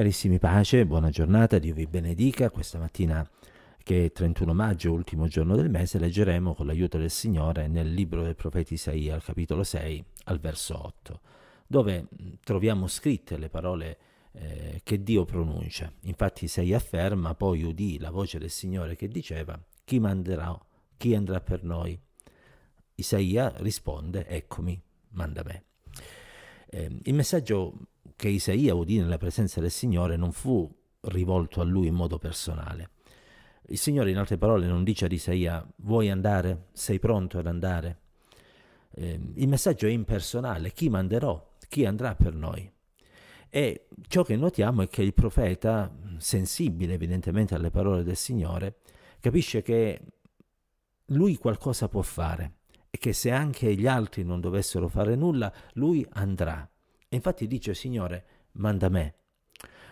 Carissimi pace, buona giornata, Dio vi benedica. Questa mattina che è 31 maggio, ultimo giorno del mese, leggeremo con l'aiuto del Signore nel libro del profeta Isaia, al capitolo 6, al verso 8, dove mm, troviamo scritte le parole eh, che Dio pronuncia. Infatti Isaia afferma, poi udì la voce del Signore che diceva, chi manderà, chi andrà per noi? Isaia risponde, eccomi, manda me. Eh, il messaggio che Isaia udì nella presenza del Signore non fu rivolto a lui in modo personale. Il Signore, in altre parole, non dice ad Isaia, vuoi andare? Sei pronto ad andare? Eh, il messaggio è impersonale, chi manderò? Chi andrà per noi? E ciò che notiamo è che il profeta, sensibile evidentemente alle parole del Signore, capisce che lui qualcosa può fare e che se anche gli altri non dovessero fare nulla, lui andrà. E infatti dice, Signore, manda me.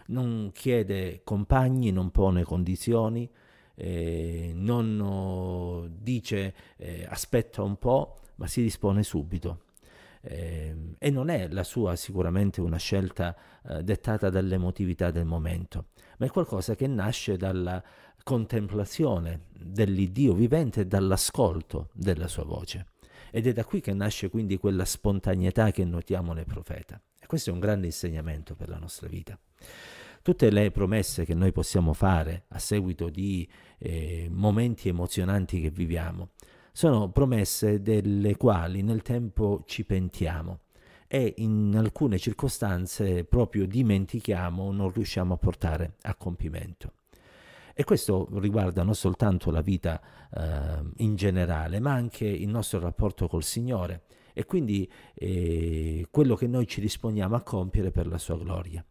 Non chiede compagni, non pone condizioni, eh, non eh, dice eh, aspetta un po', ma si dispone subito. Eh, e non è la sua sicuramente una scelta eh, dettata dall'emotività del momento, ma è qualcosa che nasce dalla contemplazione dell'Iddio vivente e dall'ascolto della sua voce. Ed è da qui che nasce quindi quella spontaneità che notiamo nel profeta. E questo è un grande insegnamento per la nostra vita. Tutte le promesse che noi possiamo fare a seguito di eh, momenti emozionanti che viviamo sono promesse delle quali nel tempo ci pentiamo e in alcune circostanze proprio dimentichiamo o non riusciamo a portare a compimento. E questo riguarda non soltanto la vita eh, in generale, ma anche il nostro rapporto col Signore e quindi eh, quello che noi ci disponiamo a compiere per la sua gloria.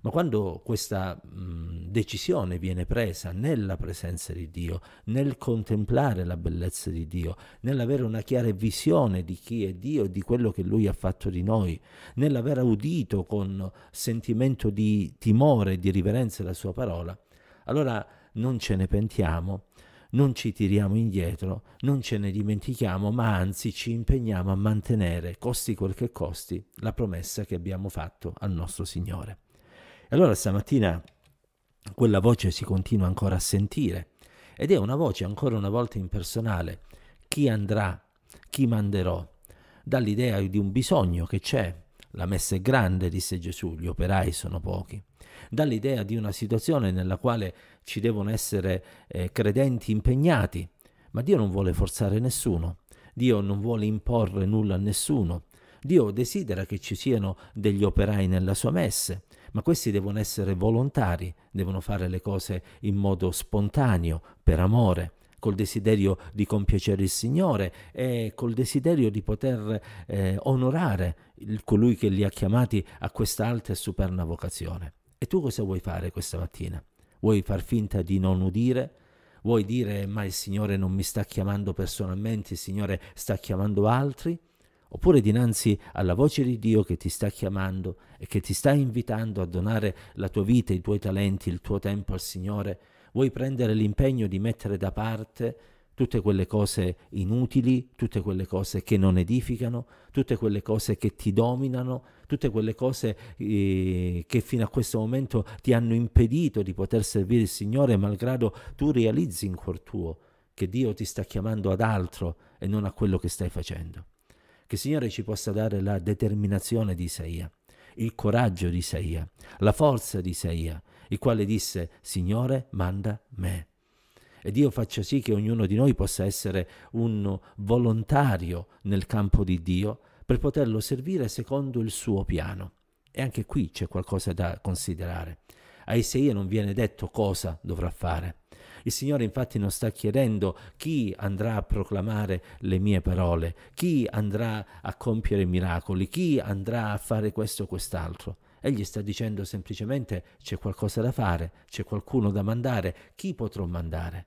Ma quando questa mh, mm, decisione viene presa nella presenza di Dio, nel contemplare la bellezza di Dio, nell'avere una chiara visione di chi è Dio e di quello che Lui ha fatto di noi, nell'aver udito con sentimento di timore e di riverenza la Sua parola, allora non ce ne pentiamo, non ci tiriamo indietro, non ce ne dimentichiamo, ma anzi ci impegniamo a mantenere, costi quel che costi, la promessa che abbiamo fatto al nostro Signore. E allora stamattina quella voce si continua ancora a sentire ed è una voce ancora una volta impersonale. Chi andrà? Chi manderò? Dall'idea di un bisogno che c'è. La messa è grande, disse Gesù, gli operai sono pochi dall'idea di una situazione nella quale ci devono essere eh, credenti impegnati. Ma Dio non vuole forzare nessuno, Dio non vuole imporre nulla a nessuno. Dio desidera che ci siano degli operai nella sua messe, ma questi devono essere volontari, devono fare le cose in modo spontaneo, per amore, col desiderio di compiacere il Signore e col desiderio di poter eh, onorare il, colui che li ha chiamati a questa alta e superna vocazione. E tu cosa vuoi fare questa mattina? Vuoi far finta di non udire? Vuoi dire ma il Signore non mi sta chiamando personalmente, il Signore sta chiamando altri? Oppure dinanzi alla voce di Dio che ti sta chiamando e che ti sta invitando a donare la tua vita, i tuoi talenti, il tuo tempo al Signore, vuoi prendere l'impegno di mettere da parte tutte quelle cose inutili, tutte quelle cose che non edificano, tutte quelle cose che ti dominano, tutte quelle cose eh, che fino a questo momento ti hanno impedito di poter servire il Signore, malgrado tu realizzi in cuor tuo che Dio ti sta chiamando ad altro e non a quello che stai facendo. Che il Signore ci possa dare la determinazione di Isaia, il coraggio di Isaia, la forza di Isaia, il quale disse, Signore, manda me e Dio faccia sì che ognuno di noi possa essere un volontario nel campo di Dio per poterlo servire secondo il suo piano. E anche qui c'è qualcosa da considerare. A Isaia non viene detto cosa dovrà fare. Il Signore infatti non sta chiedendo chi andrà a proclamare le mie parole, chi andrà a compiere miracoli, chi andrà a fare questo o quest'altro Egli sta dicendo semplicemente c'è qualcosa da fare, c'è qualcuno da mandare, chi potrò mandare?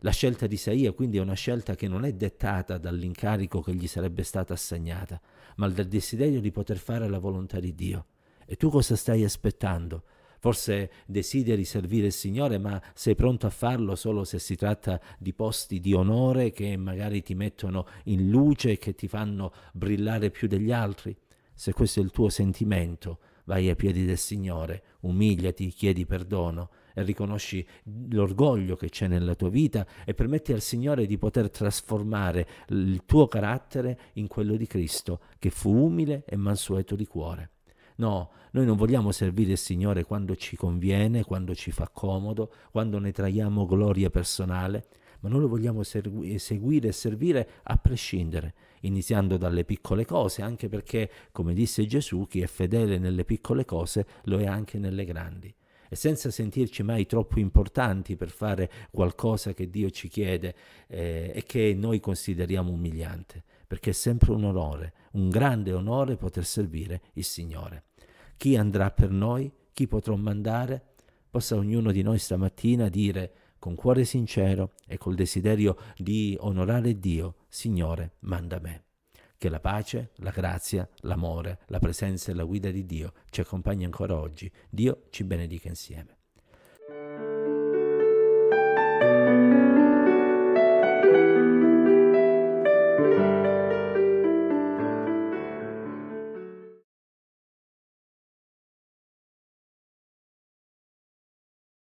La scelta di Isaia quindi è una scelta che non è dettata dall'incarico che gli sarebbe stata assegnata, ma dal desiderio di poter fare la volontà di Dio. E tu cosa stai aspettando? Forse desideri servire il Signore, ma sei pronto a farlo solo se si tratta di posti di onore che magari ti mettono in luce e che ti fanno brillare più degli altri? Se questo è il tuo sentimento, vai ai piedi del Signore, umiliati, chiedi perdono e riconosci l'orgoglio che c'è nella tua vita e permetti al Signore di poter trasformare il tuo carattere in quello di Cristo, che fu umile e mansueto di cuore. No, noi non vogliamo servire il Signore quando ci conviene, quando ci fa comodo, quando ne traiamo gloria personale, ma noi lo vogliamo ser- eh, seguire e servire a prescindere, iniziando dalle piccole cose, anche perché, come disse Gesù, chi è fedele nelle piccole cose lo è anche nelle grandi e senza sentirci mai troppo importanti per fare qualcosa che Dio ci chiede eh, e che noi consideriamo umiliante, perché è sempre un onore, un grande onore poter servire il Signore. Chi andrà per noi? Chi potrò mandare? Possa ognuno di noi stamattina dire con cuore sincero e col desiderio di onorare Dio, Signore, manda me. Che la pace, la grazia, l'amore, la presenza e la guida di Dio ci accompagni ancora oggi. Dio ci benedica insieme.